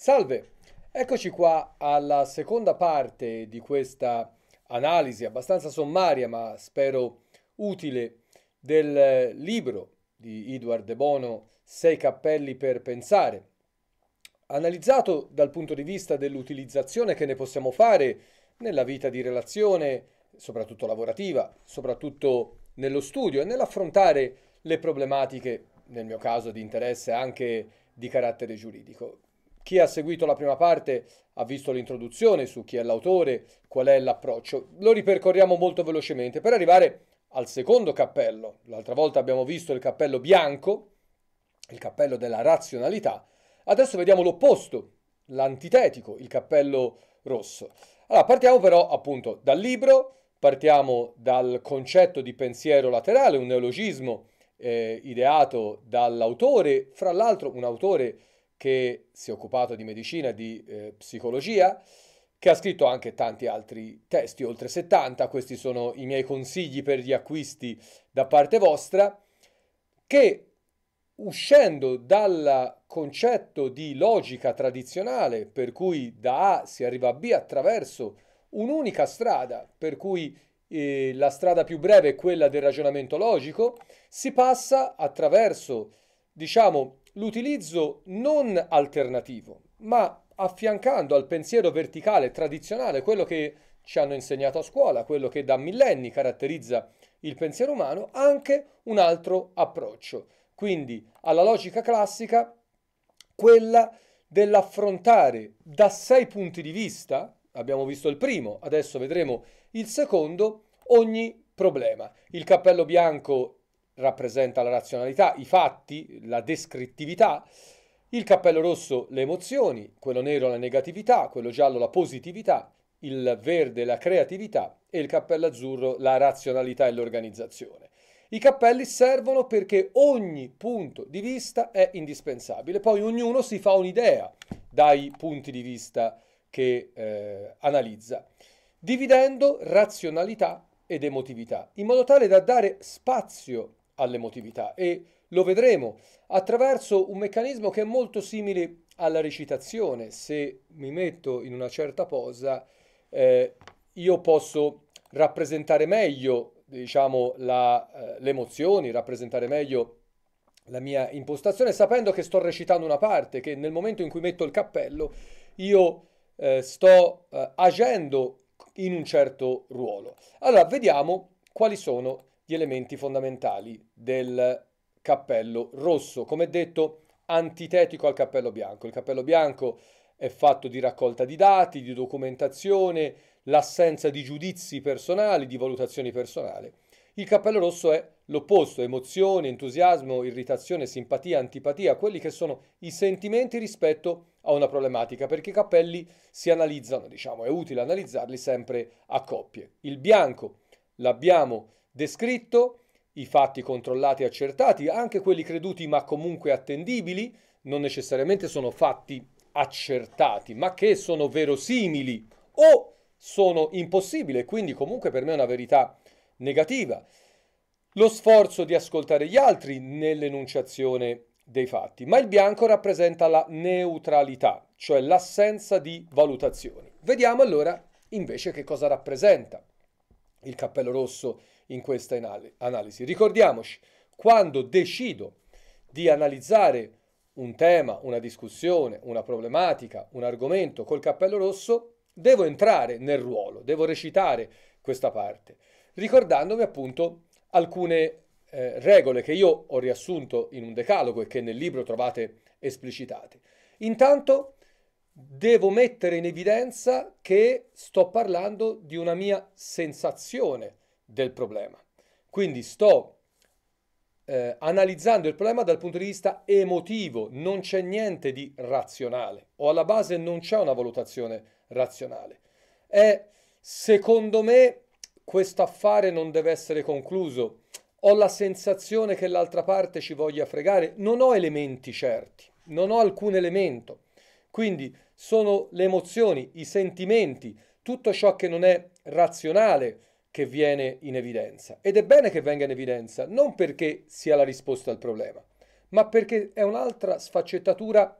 Salve, eccoci qua alla seconda parte di questa analisi abbastanza sommaria ma spero utile del libro di Edward De Bono Sei cappelli per pensare, analizzato dal punto di vista dell'utilizzazione che ne possiamo fare nella vita di relazione, soprattutto lavorativa, soprattutto nello studio e nell'affrontare le problematiche, nel mio caso di interesse anche di carattere giuridico. Chi ha seguito la prima parte ha visto l'introduzione su chi è l'autore, qual è l'approccio. Lo ripercorriamo molto velocemente per arrivare al secondo cappello. L'altra volta abbiamo visto il cappello bianco, il cappello della razionalità. Adesso vediamo l'opposto, l'antitetico, il cappello rosso. Allora, partiamo però appunto dal libro, partiamo dal concetto di pensiero laterale, un neologismo eh, ideato dall'autore, fra l'altro un autore che si è occupato di medicina e di eh, psicologia, che ha scritto anche tanti altri testi, oltre 70, questi sono i miei consigli per gli acquisti da parte vostra, che uscendo dal concetto di logica tradizionale, per cui da A si arriva a B attraverso un'unica strada, per cui eh, la strada più breve è quella del ragionamento logico, si passa attraverso, diciamo, l'utilizzo non alternativo, ma affiancando al pensiero verticale tradizionale quello che ci hanno insegnato a scuola, quello che da millenni caratterizza il pensiero umano, anche un altro approccio. Quindi alla logica classica, quella dell'affrontare da sei punti di vista, abbiamo visto il primo, adesso vedremo il secondo, ogni problema. Il cappello bianco rappresenta la razionalità, i fatti, la descrittività, il cappello rosso le emozioni, quello nero la negatività, quello giallo la positività, il verde la creatività e il cappello azzurro la razionalità e l'organizzazione. I cappelli servono perché ogni punto di vista è indispensabile, poi ognuno si fa un'idea dai punti di vista che eh, analizza, dividendo razionalità ed emotività, in modo tale da dare spazio all'emotività e lo vedremo attraverso un meccanismo che è molto simile alla recitazione. Se mi metto in una certa posa, eh, io posso rappresentare meglio diciamo, la, eh, le emozioni, rappresentare meglio la mia impostazione, sapendo che sto recitando una parte, che nel momento in cui metto il cappello io eh, sto eh, agendo in un certo ruolo. Allora, vediamo quali sono gli elementi fondamentali del cappello rosso. Come detto, antitetico al cappello bianco. Il cappello bianco è fatto di raccolta di dati, di documentazione, l'assenza di giudizi personali, di valutazioni personali. Il cappello rosso è l'opposto, emozione, entusiasmo, irritazione, simpatia, antipatia, quelli che sono i sentimenti rispetto a una problematica, perché i cappelli si analizzano, diciamo, è utile analizzarli sempre a coppie. Il bianco l'abbiamo descritto, i fatti controllati e accertati, anche quelli creduti ma comunque attendibili, non necessariamente sono fatti accertati, ma che sono verosimili o sono impossibili, quindi comunque per me è una verità negativa. Lo sforzo di ascoltare gli altri nell'enunciazione dei fatti, ma il bianco rappresenta la neutralità, cioè l'assenza di valutazioni. Vediamo allora invece che cosa rappresenta il cappello rosso in questa analisi. Ricordiamoci, quando decido di analizzare un tema, una discussione, una problematica, un argomento col cappello rosso, devo entrare nel ruolo, devo recitare questa parte, ricordandomi appunto alcune eh, regole che io ho riassunto in un decalogo e che nel libro trovate esplicitate. Intanto devo mettere in evidenza che sto parlando di una mia sensazione del problema. Quindi sto eh, analizzando il problema dal punto di vista emotivo, non c'è niente di razionale o alla base non c'è una valutazione razionale. È, secondo me, questo affare non deve essere concluso. Ho la sensazione che l'altra parte ci voglia fregare. Non ho elementi certi, non ho alcun elemento. Quindi sono le emozioni, i sentimenti, tutto ciò che non è razionale che viene in evidenza. Ed è bene che venga in evidenza, non perché sia la risposta al problema, ma perché è un'altra sfaccettatura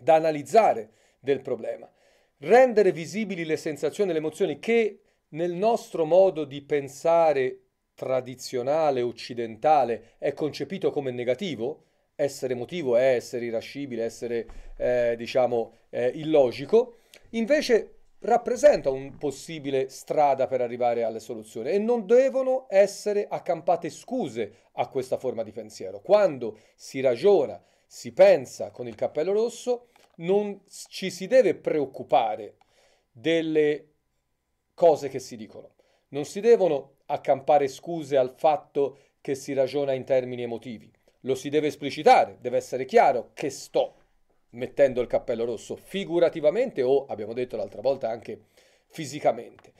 da analizzare del problema. Rendere visibili le sensazioni e le emozioni che nel nostro modo di pensare tradizionale occidentale è concepito come negativo, essere emotivo è essere irascibile, essere eh, diciamo eh, illogico, invece rappresenta un possibile strada per arrivare alle soluzioni e non devono essere accampate scuse a questa forma di pensiero. Quando si ragiona, si pensa con il cappello rosso, non ci si deve preoccupare delle cose che si dicono. Non si devono accampare scuse al fatto che si ragiona in termini emotivi lo si deve esplicitare, deve essere chiaro che sto mettendo il cappello rosso figurativamente o, abbiamo detto l'altra volta, anche fisicamente.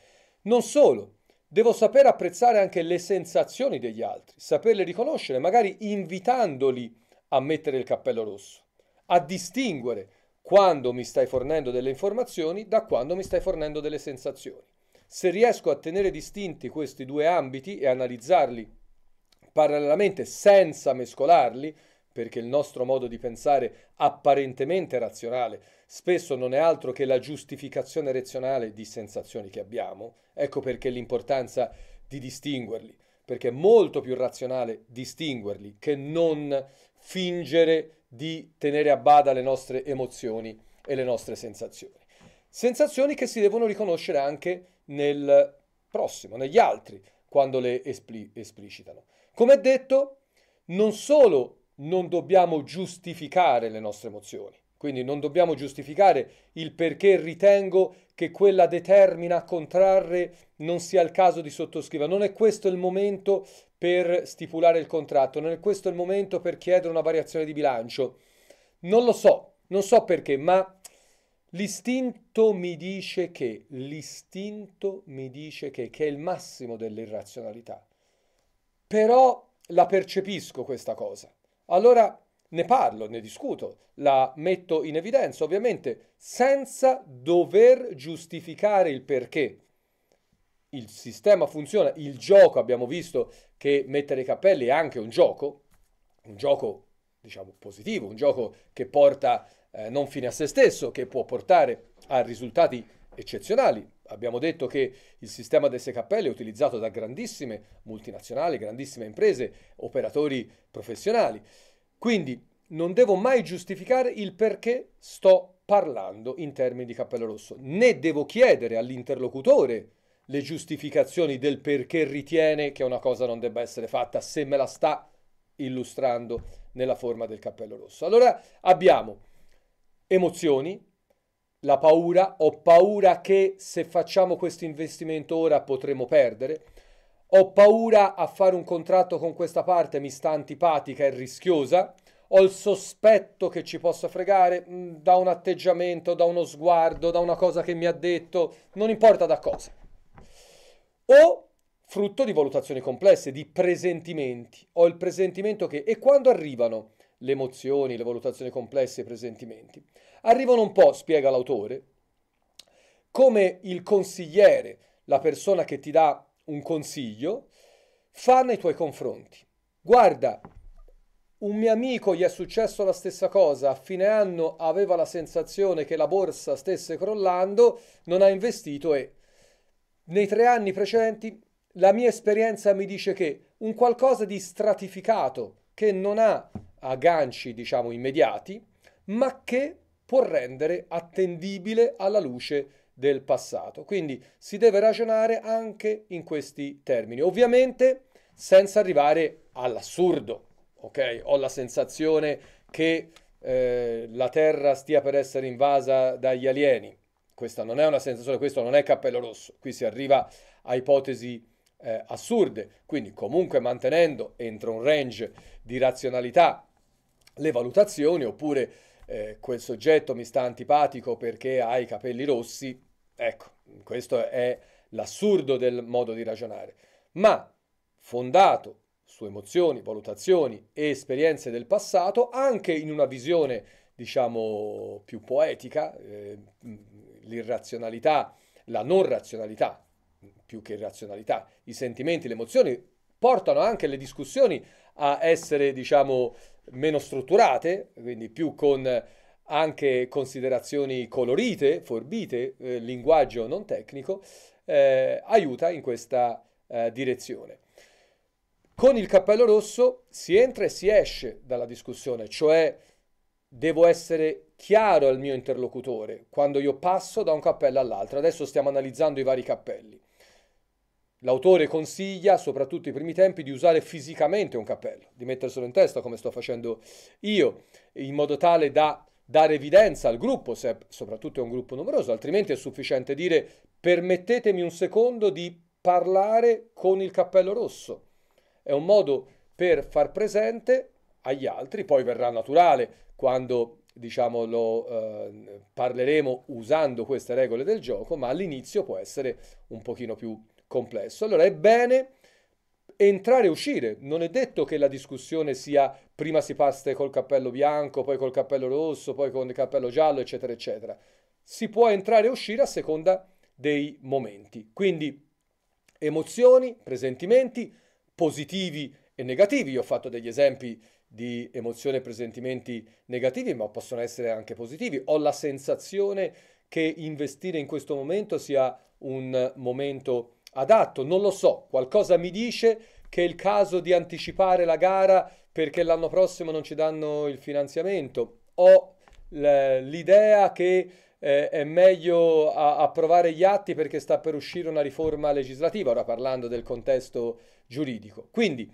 Non solo, devo saper apprezzare anche le sensazioni degli altri, saperle riconoscere, magari invitandoli a mettere il cappello rosso, a distinguere quando mi stai fornendo delle informazioni da quando mi stai fornendo delle sensazioni. Se riesco a tenere distinti questi due ambiti e analizzarli parallelamente senza mescolarli, perché il nostro modo di pensare apparentemente razionale spesso non è altro che la giustificazione razionale di sensazioni che abbiamo, ecco perché l'importanza di distinguerli, perché è molto più razionale distinguerli che non fingere di tenere a bada le nostre emozioni e le nostre sensazioni. Sensazioni che si devono riconoscere anche nel prossimo, negli altri, quando le espli- esplicitano. Come detto, non solo non dobbiamo giustificare le nostre emozioni, quindi non dobbiamo giustificare il perché ritengo che quella determina a contrarre non sia il caso di sottoscrivere. Non è questo il momento per stipulare il contratto, non è questo il momento per chiedere una variazione di bilancio. Non lo so, non so perché, ma l'istinto mi dice che, l'istinto mi dice che, che è il massimo dell'irrazionalità però la percepisco questa cosa. Allora ne parlo, ne discuto, la metto in evidenza, ovviamente, senza dover giustificare il perché. Il sistema funziona, il gioco abbiamo visto che mettere i cappelli è anche un gioco, un gioco diciamo positivo, un gioco che porta eh, non fine a se stesso, che può portare a risultati eccezionali. Abbiamo detto che il sistema del cappelle è utilizzato da grandissime multinazionali, grandissime imprese, operatori professionali. Quindi non devo mai giustificare il perché sto parlando in termini di cappello rosso, né devo chiedere all'interlocutore le giustificazioni del perché ritiene che una cosa non debba essere fatta se me la sta illustrando nella forma del cappello rosso. Allora abbiamo emozioni, la paura, ho paura che se facciamo questo investimento ora potremo perdere, ho paura a fare un contratto con questa parte, mi sta antipatica e rischiosa, ho il sospetto che ci possa fregare mm, da un atteggiamento, da uno sguardo, da una cosa che mi ha detto, non importa da cosa. O frutto di valutazioni complesse, di presentimenti. Ho il presentimento che... E quando arrivano le emozioni, le valutazioni complesse, i presentimenti. Arrivano un po', spiega l'autore, come il consigliere, la persona che ti dà un consiglio, fa nei tuoi confronti. Guarda, un mio amico gli è successo la stessa cosa, a fine anno aveva la sensazione che la borsa stesse crollando, non ha investito e nei tre anni precedenti la mia esperienza mi dice che un qualcosa di stratificato che non ha a ganci, diciamo, immediati, ma che può rendere attendibile alla luce del passato. Quindi si deve ragionare anche in questi termini, ovviamente senza arrivare all'assurdo. Ok, ho la sensazione che eh, la Terra stia per essere invasa dagli alieni. Questa non è una sensazione, questo non è cappello rosso. Qui si arriva a ipotesi eh, assurde, quindi comunque mantenendo entro un range di razionalità le valutazioni, oppure eh, quel soggetto mi sta antipatico perché ha i capelli rossi. Ecco, questo è l'assurdo del modo di ragionare. Ma fondato su emozioni, valutazioni e esperienze del passato, anche in una visione, diciamo, più poetica, eh, l'irrazionalità, la non razionalità, più che irrazionalità, i sentimenti, le emozioni portano anche le discussioni a essere, diciamo, meno strutturate, quindi più con anche considerazioni colorite, forbite, eh, linguaggio non tecnico, eh, aiuta in questa eh, direzione. Con il cappello rosso si entra e si esce dalla discussione, cioè devo essere chiaro al mio interlocutore quando io passo da un cappello all'altro. Adesso stiamo analizzando i vari cappelli. L'autore consiglia, soprattutto i primi tempi, di usare fisicamente un cappello, di metterselo in testa come sto facendo io, in modo tale da dare evidenza al gruppo, se è, soprattutto è un gruppo numeroso, altrimenti è sufficiente dire permettetemi un secondo di parlare con il cappello rosso. È un modo per far presente agli altri, poi verrà naturale quando diciamo, lo, eh, parleremo usando queste regole del gioco, ma all'inizio può essere un pochino più complesso. Allora è bene entrare e uscire. Non è detto che la discussione sia prima si parte col cappello bianco, poi col cappello rosso, poi con il cappello giallo, eccetera, eccetera. Si può entrare e uscire a seconda dei momenti. Quindi emozioni, presentimenti positivi e negativi. Io ho fatto degli esempi di emozioni e presentimenti negativi, ma possono essere anche positivi. Ho la sensazione che investire in questo momento sia un momento adatto, non lo so, qualcosa mi dice che è il caso di anticipare la gara perché l'anno prossimo non ci danno il finanziamento. Ho l'idea che eh, è meglio approvare gli atti perché sta per uscire una riforma legislativa, ora parlando del contesto giuridico. Quindi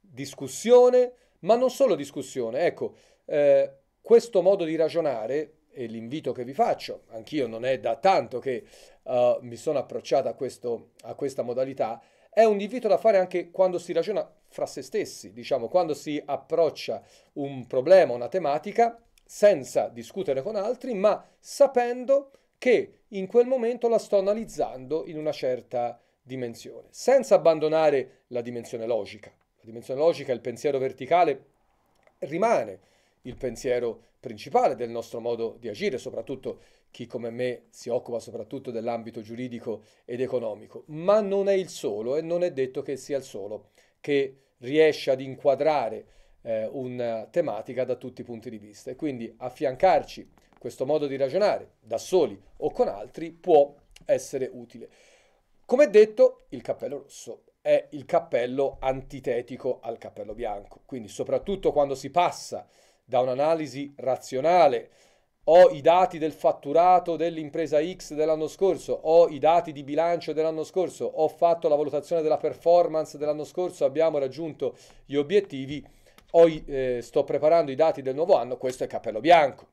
discussione, ma non solo discussione. Ecco, eh, questo modo di ragionare e l'invito che vi faccio, anch'io non è da tanto che uh, mi sono approcciato a, questo, a questa modalità, è un invito da fare anche quando si ragiona fra se stessi, diciamo, quando si approccia un problema, una tematica, senza discutere con altri, ma sapendo che in quel momento la sto analizzando in una certa dimensione, senza abbandonare la dimensione logica. La dimensione logica, il pensiero verticale, rimane il pensiero principale del nostro modo di agire, soprattutto chi come me si occupa soprattutto dell'ambito giuridico ed economico, ma non è il solo e non è detto che sia il solo che riesce ad inquadrare eh, una tematica da tutti i punti di vista e quindi affiancarci questo modo di ragionare da soli o con altri può essere utile. Come detto, il cappello rosso è il cappello antitetico al cappello bianco, quindi soprattutto quando si passa eh, da un'analisi razionale. Ho i dati del fatturato dell'impresa X dell'anno scorso, ho i dati di bilancio dell'anno scorso, ho fatto la valutazione della performance dell'anno scorso, abbiamo raggiunto gli obiettivi, ho, eh, sto preparando i dati del nuovo anno, questo è cappello bianco.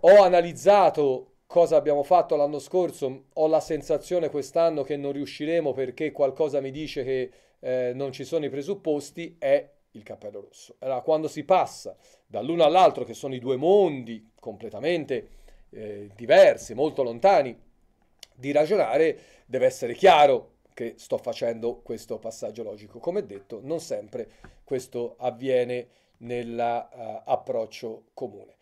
Ho analizzato cosa abbiamo fatto l'anno scorso, ho la sensazione quest'anno che non riusciremo perché qualcosa mi dice che eh, non ci sono i presupposti, è il cappello rosso. Allora, quando si passa dall'uno all'altro, che sono i due mondi completamente eh, diversi, molto lontani, di ragionare, deve essere chiaro che sto facendo questo passaggio logico. Come detto, non sempre questo avviene nell'approccio eh, uh, comune.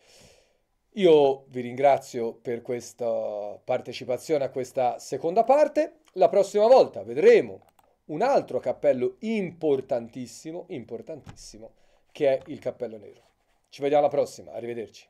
Io vi ringrazio per questa partecipazione a questa seconda parte. La prossima volta vedremo un altro cappello importantissimo, importantissimo, che è il cappello nero. Ci vediamo alla prossima, arrivederci.